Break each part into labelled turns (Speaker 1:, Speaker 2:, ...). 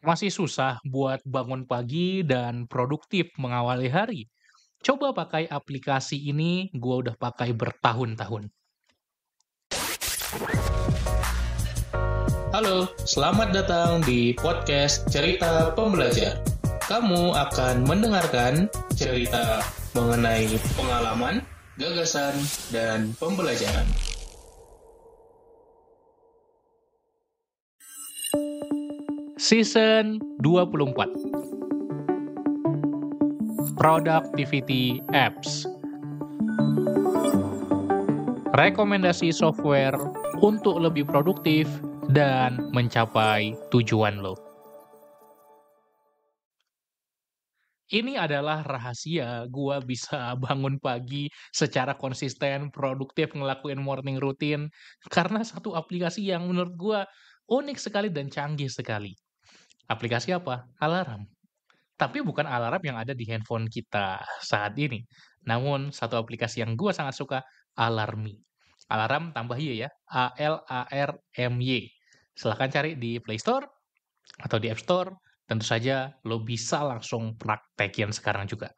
Speaker 1: Masih susah buat bangun pagi dan produktif mengawali hari? Coba pakai aplikasi ini, gue udah pakai bertahun-tahun. Halo, selamat datang di podcast Cerita Pembelajar. Kamu akan mendengarkan cerita mengenai pengalaman, gagasan, dan pembelajaran. Season 24 Productivity Apps Rekomendasi software untuk lebih produktif dan mencapai tujuan lo. Ini adalah rahasia gua bisa bangun pagi secara konsisten, produktif, ngelakuin morning routine, karena satu aplikasi yang menurut gua unik sekali dan canggih sekali. Aplikasi apa? Alarm. Tapi bukan alarm yang ada di handphone kita saat ini. Namun satu aplikasi yang gue sangat suka, Alarmy. Alarm tambah Y ya, A L A R M Y. Silahkan cari di Play Store atau di App Store. Tentu saja lo bisa langsung praktekin sekarang juga.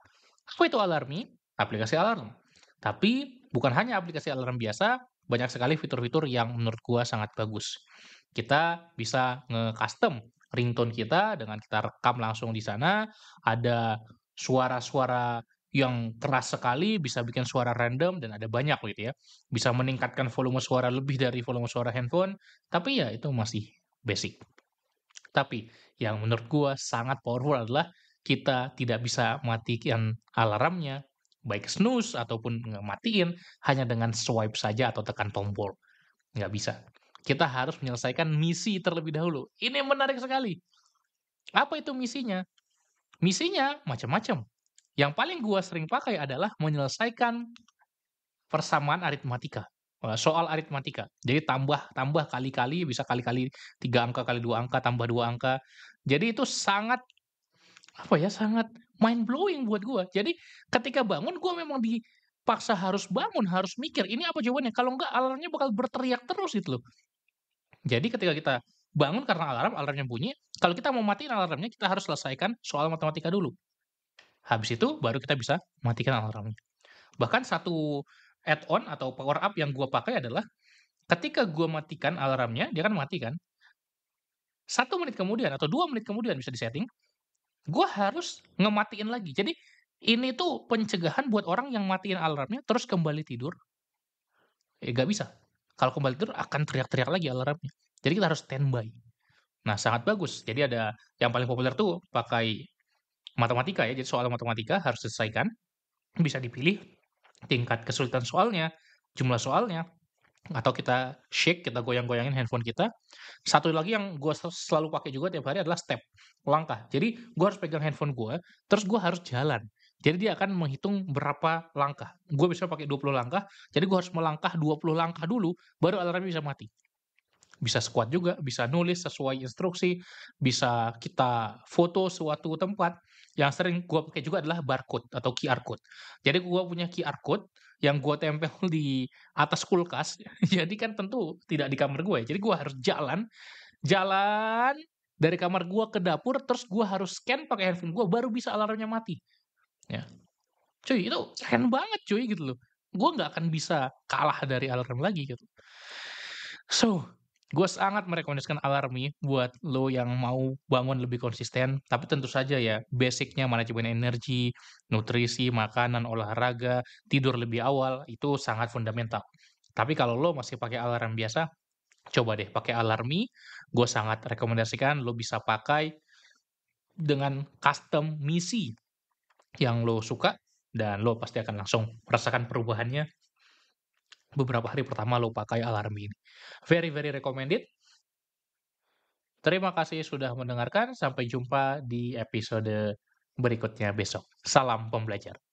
Speaker 1: Apa itu Alarmy? Aplikasi alarm. Tapi bukan hanya aplikasi alarm biasa, banyak sekali fitur-fitur yang menurut gue sangat bagus. Kita bisa nge-custom ringtone kita dengan kita rekam langsung di sana ada suara-suara yang keras sekali bisa bikin suara random dan ada banyak gitu ya bisa meningkatkan volume suara lebih dari volume suara handphone tapi ya itu masih basic tapi yang menurut gua sangat powerful adalah kita tidak bisa matikan alarmnya baik snooze ataupun matiin hanya dengan swipe saja atau tekan tombol nggak bisa kita harus menyelesaikan misi terlebih dahulu. Ini menarik sekali. Apa itu misinya? Misinya macam-macam. Yang paling gua sering pakai adalah menyelesaikan persamaan aritmatika. Soal aritmatika. Jadi tambah tambah kali-kali bisa kali-kali tiga angka kali dua angka tambah dua angka. Jadi itu sangat apa ya sangat mind blowing buat gua. Jadi ketika bangun gua memang di paksa harus bangun, harus mikir ini apa jawabannya. Kalau enggak alarmnya bakal berteriak terus itu loh. Jadi ketika kita bangun karena alarm, alarmnya bunyi, kalau kita mau matiin alarmnya, kita harus selesaikan soal matematika dulu. Habis itu baru kita bisa matikan alarmnya. Bahkan satu add-on atau power up yang gua pakai adalah ketika gua matikan alarmnya, dia kan matikan Satu menit kemudian atau dua menit kemudian bisa disetting, Gua harus ngematiin lagi. Jadi ini tuh pencegahan buat orang yang matiin alarmnya terus kembali tidur. Eh, gak bisa. Kalau kembali tidur akan teriak-teriak lagi alarmnya. Jadi kita harus standby. Nah, sangat bagus. Jadi ada yang paling populer tuh pakai matematika ya. Jadi soal matematika harus diselesaikan. Bisa dipilih tingkat kesulitan soalnya, jumlah soalnya, atau kita shake, kita goyang-goyangin handphone kita. Satu lagi yang gue selalu pakai juga tiap hari adalah step, langkah. Jadi gue harus pegang handphone gue, terus gue harus jalan. Jadi dia akan menghitung berapa langkah. Gue bisa pakai 20 langkah, jadi gue harus melangkah 20 langkah dulu, baru alarmnya bisa mati. Bisa squat juga, bisa nulis sesuai instruksi, bisa kita foto suatu tempat. Yang sering gue pakai juga adalah barcode atau QR code. Jadi gue punya QR code yang gue tempel di atas kulkas, jadi kan tentu tidak di kamar gue. Ya. Jadi gue harus jalan, jalan dari kamar gue ke dapur, terus gue harus scan pakai handphone gue, baru bisa alarmnya mati Ya. Cuy, itu keren banget cuy gitu loh. Gue nggak akan bisa kalah dari alarm lagi gitu. So, gue sangat merekomendasikan Alarmi buat lo yang mau bangun lebih konsisten. Tapi tentu saja ya, basicnya manajemen energi, nutrisi, makanan, olahraga, tidur lebih awal, itu sangat fundamental. Tapi kalau lo masih pakai alarm biasa, coba deh pakai Alarmi. Gue sangat rekomendasikan lo bisa pakai dengan custom misi yang lo suka dan lo pasti akan langsung merasakan perubahannya beberapa hari pertama lo pakai alarm ini. Very very recommended. Terima kasih sudah mendengarkan. Sampai jumpa di episode berikutnya besok. Salam pembelajar.